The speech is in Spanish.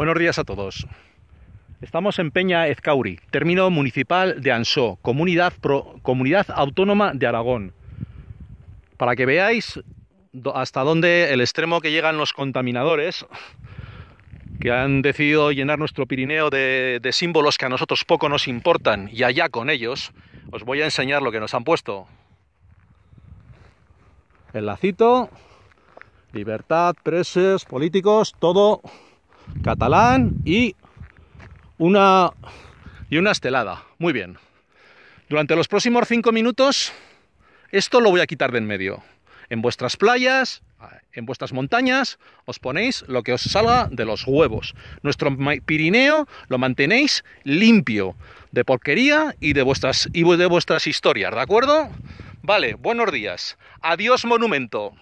Buenos días a todos. Estamos en Peña Ezcauri, término municipal de Ansó, comunidad, comunidad autónoma de Aragón. Para que veáis hasta dónde el extremo que llegan los contaminadores, que han decidido llenar nuestro Pirineo de, de, símbolos que a nosotros poco nos importan, y allá con ellos, os voy a enseñar lo que nos han puesto. El lacito, libertad, presos, políticos, todo catalán y una, y una estelada. Muy bien. Durante los próximos cinco minutos, esto lo voy a quitar de en medio. En vuestras playas, en vuestras montañas, os ponéis lo que os salga de los huevos. Nuestro Pirineo lo mantenéis limpio de porquería y de vuestras, y de vuestras historias, ¿de acuerdo? Vale, buenos días. Adiós monumento.